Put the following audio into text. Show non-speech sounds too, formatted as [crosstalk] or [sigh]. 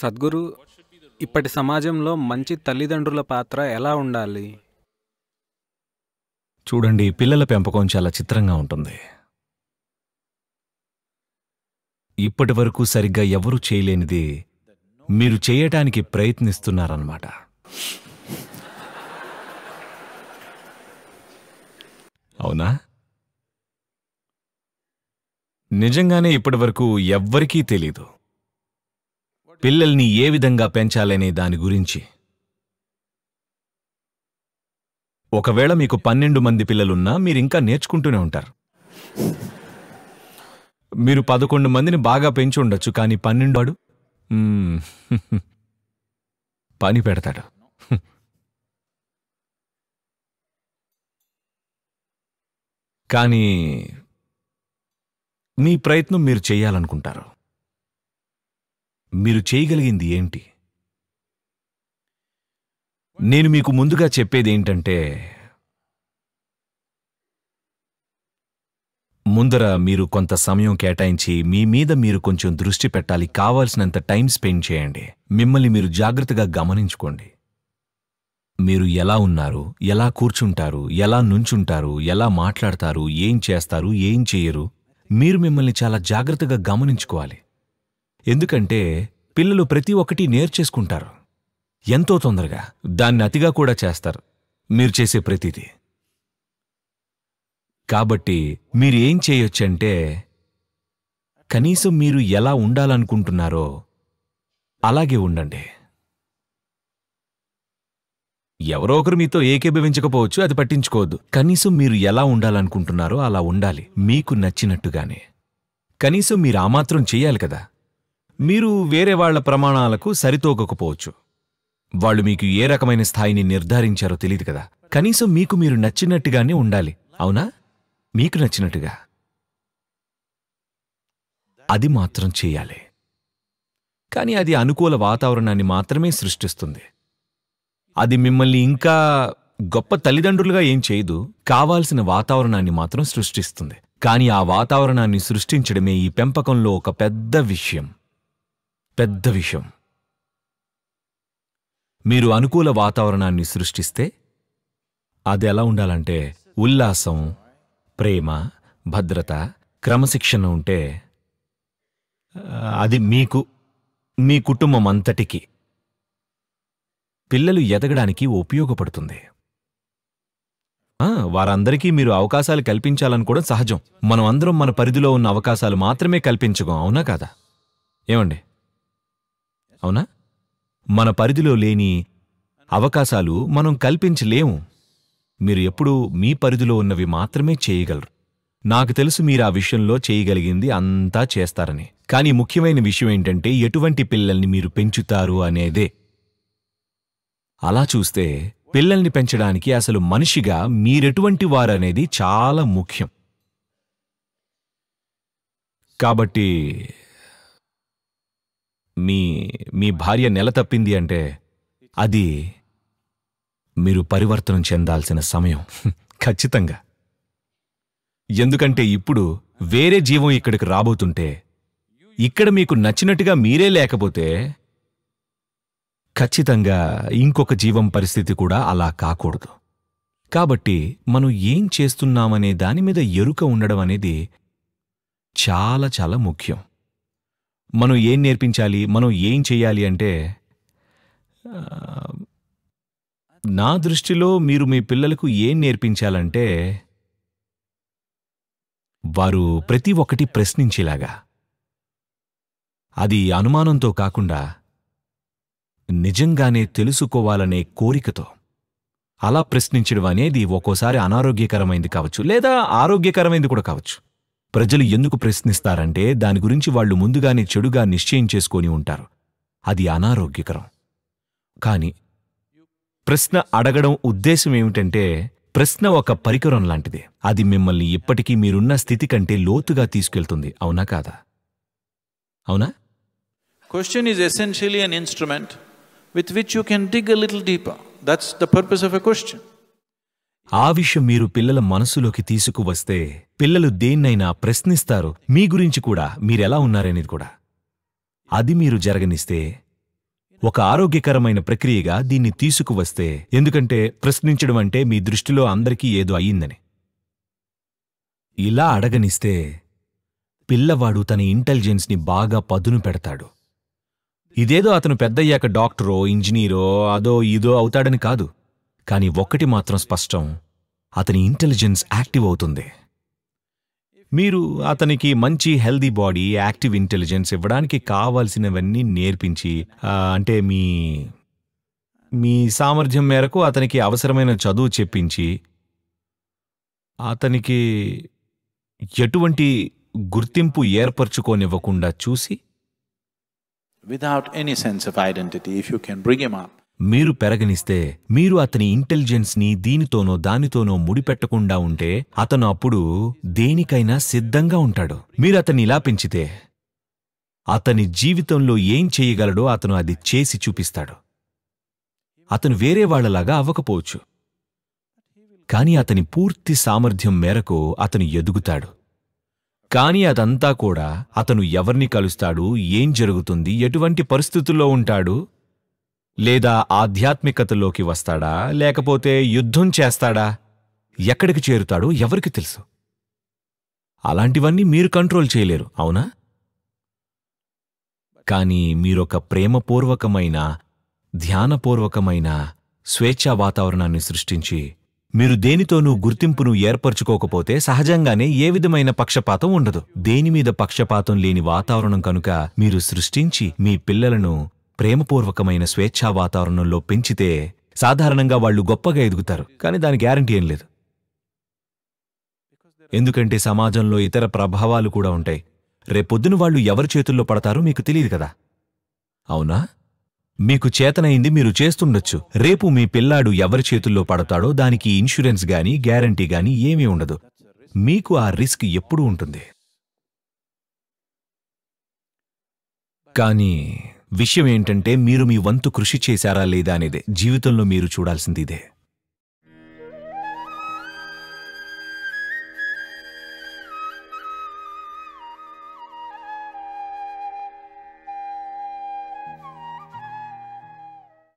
సద్గురు ఇప్పటి సమాజంలో మంచి తల్లిదండ్రుల పాత్ర ఎలా ఉండాలి చూడండి పిల్లల పెంపకం చాలా చిత్రంగా ఉంటుంది ఇప్పటి వరకు సరిగ్గా ఎవరూ చేయలేనిది మీరు చేయటానికి ప్రయత్నిస్తున్నారన్నమాట అవునా నిజంగానే ఇప్పటి వరకు ఎవ్వరికీ తెలీదు పిల్లల్ని ఏ విధంగా పెంచాలనే దాని గురించి ఒకవేళ మీకు పన్నెండు మంది పిల్లలున్నా మీరింకా నేర్చుకుంటూనే ఉంటారు మీరు పదకొండు మందిని బాగా పెంచి ఉండొచ్చు కానీ పన్నెండు వాడు [laughs] పని పెడతాడు [laughs] కానీ మీ ప్రయత్నం మీరు చేయాలనుకుంటారు మీరు చేయగలిగింది ఏంటి నేను మీకు ముందుగా చెప్పేది ఏంటంటే ముందర మీరు కొంత సమయం కేటాయించి మీ మీద మీరు కొంచెం దృష్టి పెట్టాలి కావాల్సినంత టైం స్పెండ్ చేయండి మిమ్మల్ని మీరు జాగ్రత్తగా గమనించుకోండి మీరు ఎలా ఉన్నారు ఎలా కూర్చుంటారు ఎలా నుంచుంటారు ఎలా మాట్లాడతారు ఏం చేస్తారు ఏం చేయరు మీరు మిమ్మల్ని చాలా జాగ్రత్తగా గమనించుకోవాలి ఎందుకంటే పిల్లలు ప్రతి ఒక్కటి నేర్చేసుకుంటారు ఎంతో తొందరగా దాన్ని అతిగా కూడా చేస్తారు మీరు చేసే ప్రతిదీ కాబట్టి మీరు ఏం చేయొచ్చంటే కనీసం మీరు ఎలా ఉండాలనుకుంటున్నారో అలాగే ఉండండి ఎవరో ఒకరు మీతో ఏకీభవించకపోవచ్చు అది పట్టించుకోవద్దు కనీసం మీరు ఎలా ఉండాలనుకుంటున్నారో అలా ఉండాలి మీకు నచ్చినట్టుగానే కనీసం మీరు ఆమాత్రం చేయాలి కదా మీరు వేరే వాళ్ల ప్రమాణాలకు సరితోగకపోవచ్చు వాళ్ళు మీకు ఏ రకమైన స్థాయిని నిర్ధారించారో తెలియదు కదా కనీసం మీకు మీరు నచ్చినట్టుగానే ఉండాలి అవునా మీకు నచ్చినట్టుగా అది మాత్రం చేయాలి కానీ అది అనుకూల వాతావరణాన్ని మాత్రమే సృష్టిస్తుంది అది మిమ్మల్ని ఇంకా గొప్ప తల్లిదండ్రులుగా ఏం చేయదు కావాల్సిన వాతావరణాన్ని మాత్రం సృష్టిస్తుంది కానీ ఆ వాతావరణాన్ని సృష్టించడమే ఈ పెంపకంలో ఒక పెద్ద విషయం పెద్ద విషయం మీరు అనుకూల వాతావరణాన్ని సృష్టిస్తే అది ఎలా ఉండాలంటే ఉల్లాసం ప్రేమ భద్రత క్రమశిక్షణ ఉంటే అది మీకు మీ కుటుంబం అంతటికి పిల్లలు ఎదగడానికి ఉపయోగపడుతుంది వారందరికీ మీరు అవకాశాలు కల్పించాలని కూడా సహజం మనం అందరం మన పరిధిలో ఉన్న అవకాశాలు మాత్రమే కల్పించగం అవునా కాదా ఏమండి అవునా మన పరిధిలో లేని అవకాశాలు మనం కల్పించలేము మీరు ఎప్పుడూ మీ పరిధిలో ఉన్నవి మాత్రమే చేయగలరు నాకు తెలుసు మీరు ఆ విషయంలో చేయగలిగింది అంతా చేస్తారని కానీ ముఖ్యమైన విషయం ఏంటంటే ఎటువంటి పిల్లల్ని మీరు పెంచుతారు అనేదే అలా చూస్తే పిల్లల్ని పెంచడానికి అసలు మనిషిగా మీరెటువంటి వారనేది చాలా ముఖ్యం కాబట్టి మీ మీ భార్య నెల తప్పింది అంటే అది మీరు పరివర్తనం చెందాల్సిన సమయం [laughs] ఖచ్చితంగా ఎందుకంటే ఇప్పుడు వేరే జీవం ఇక్కడికి రాబోతుంటే ఇక్కడ మీకు నచ్చినట్టుగా మీరే లేకపోతే ఖచ్చితంగా ఇంకొక జీవం పరిస్థితి కూడా అలా కాకూడదు కాబట్టి మనం ఏం చేస్తున్నామనే దాని మీద ఎరుక ఉండడం అనేది చాలా చాలా ముఖ్యం మనం ఏం నేర్పించాలి మనం ఏం చేయాలి అంటే నా దృష్టిలో మీరు మీ పిల్లలకు ఏం నేర్పించాలంటే వారు ప్రతి ఒక్కటి ప్రశ్నించేలాగా అది అనుమానంతో కాకుండా నిజంగానే తెలుసుకోవాలనే కోరికతో అలా ప్రశ్నించడం అనేది ఒక్కోసారి అనారోగ్యకరమైంది కావచ్చు లేదా ఆరోగ్యకరమైంది కూడా కావచ్చు ప్రజలు ఎందుకు ప్రశ్నిస్తారంటే దాని గురించి వాళ్ళు ముందుగానే చెడుగా నిశ్చయం చేసుకొని ఉంటారు అది అనారోగ్యకరం కాని ప్రశ్న అడగడం ఉద్దేశం ఏమిటంటే ప్రశ్న ఒక పరికరం లాంటిది అది మిమ్మల్ని ఇప్పటికీ మీరున్న స్థితి కంటే లోతుగా తీసుకెళ్తుంది అవునా కాదా అవునా question is essentially an instrument with which you can dig a little deeper that's the purpose of a question ఆ విషయం మీరు పిల్లల మనసులోకి తీసుకువస్తే పిల్లలు దేన్నైనా ప్రశ్నిస్తారు మీ గురించి కూడా మీరెలా ఉన్నారనేది కూడా అది మీరు జరగనిస్తే ఒక ఆరోగ్యకరమైన ప్రక్రియగా దీన్ని తీసుకువస్తే ఎందుకంటే ప్రశ్నించడం అంటే మీ దృష్టిలో అందరికీ ఏదో అయ్యిందని ఇలా అడగనిస్తే పిల్లవాడు తన ఇంటెలిజెన్స్ని బాగా పదును పెడతాడు ఇదేదో అతను పెద్దయ్యాక డాక్టరో ఇంజనీరో అదో ఇదో అవుతాడని కాదు కానీ ఒక్కటి మాత్రం స్పష్టం అతని ఇంటెలిజెన్స్ యాక్టివ్ అవుతుంది మీరు అతనికి మంచి హెల్దీ బాడీ యాక్టివ్ ఇంటెలిజెన్స్ ఇవ్వడానికి కావాల్సినవన్నీ నేర్పించి అంటే మీ మీ సామర్థ్యం మేరకు అతనికి అవసరమైన చదువు చెప్పించి అతనికి ఎటువంటి గుర్తింపు ఏర్పరచుకోనివ్వకుండా చూసి without any sense of identity if you can bring M up మీరు పెరగనిస్తే మీరు అతని ఇంటెలిజెన్స్ని దీనితోనో దానితోనో ముడిపెట్టకుండా ఉంటే అతను అప్పుడు దేనికైనా సిద్ధంగా ఉంటాడు మీరు అతన్ని ఇలా పెంచితే అతని జీవితంలో ఏం చేయగలడో అతను అది చేసి చూపిస్తాడు అతను వేరే వాళ్లలాగా అవ్వకపోవచ్చు కాని అతని పూర్తి సామర్థ్యం మేరకు అతను ఎదుగుతాడు కాని అదంతా కూడా అతను ఎవరిని కలుస్తాడు ఏం జరుగుతుంది ఎటువంటి పరిస్థితుల్లో ఉంటాడు లేదా ఆధ్యాత్మికతలోకి వస్తాడా లేకపోతే యుద్ధం చేస్తాడా ఎక్కడికి చేరుతాడో ఎవరికి తెలుసు అలాంటివన్నీ మీరు కంట్రోల్ చేయలేరు అవునా కానీ మీరొక ప్రేమపూర్వకమైన ధ్యానపూర్వకమైన స్వేచ్ఛా వాతావరణాన్ని సృష్టించి మీరు దేనితోనూ గుర్తింపును ఏర్పరచుకోకపోతే సహజంగానే ఏ విధమైన పక్షపాతం ఉండదు దేనిమీద పక్షపాతం లేని వాతావరణం కనుక మీరు సృష్టించి మీ పిల్లలను ప్రేమపూర్వకమైన స్వేచ్ఛా వాతావరణంలో పెంచితే సాధారణంగా వాళ్ళు గొప్పగా ఎదుగుతారు కానీ దాని గ్యారంటీ ఏం లేదు ఎందుకంటే సమాజంలో ఇతర ప్రభావాలు కూడా ఉంటాయి రేపొద్దున వాళ్ళు ఎవరి చేతుల్లో పడతారో మీకు తెలియదు కదా అవునా మీకు చేతనైంది మీరు చేస్తుండొచ్చు రేపు మీ పిల్లాడు ఎవరి చేతుల్లో పడతాడో దానికి ఇన్సూరెన్స్ గాని గ్యారంటీ గాని ఏమీ ఉండదు మీకు ఆ రిస్క్ ఎప్పుడూ ఉంటుంది కానీ విషయం ఏంటంటే మీరు మీ వంతు కృషి చేశారా లేదా అనేది జీవితంలో మీరు చూడాల్సింది ఇదే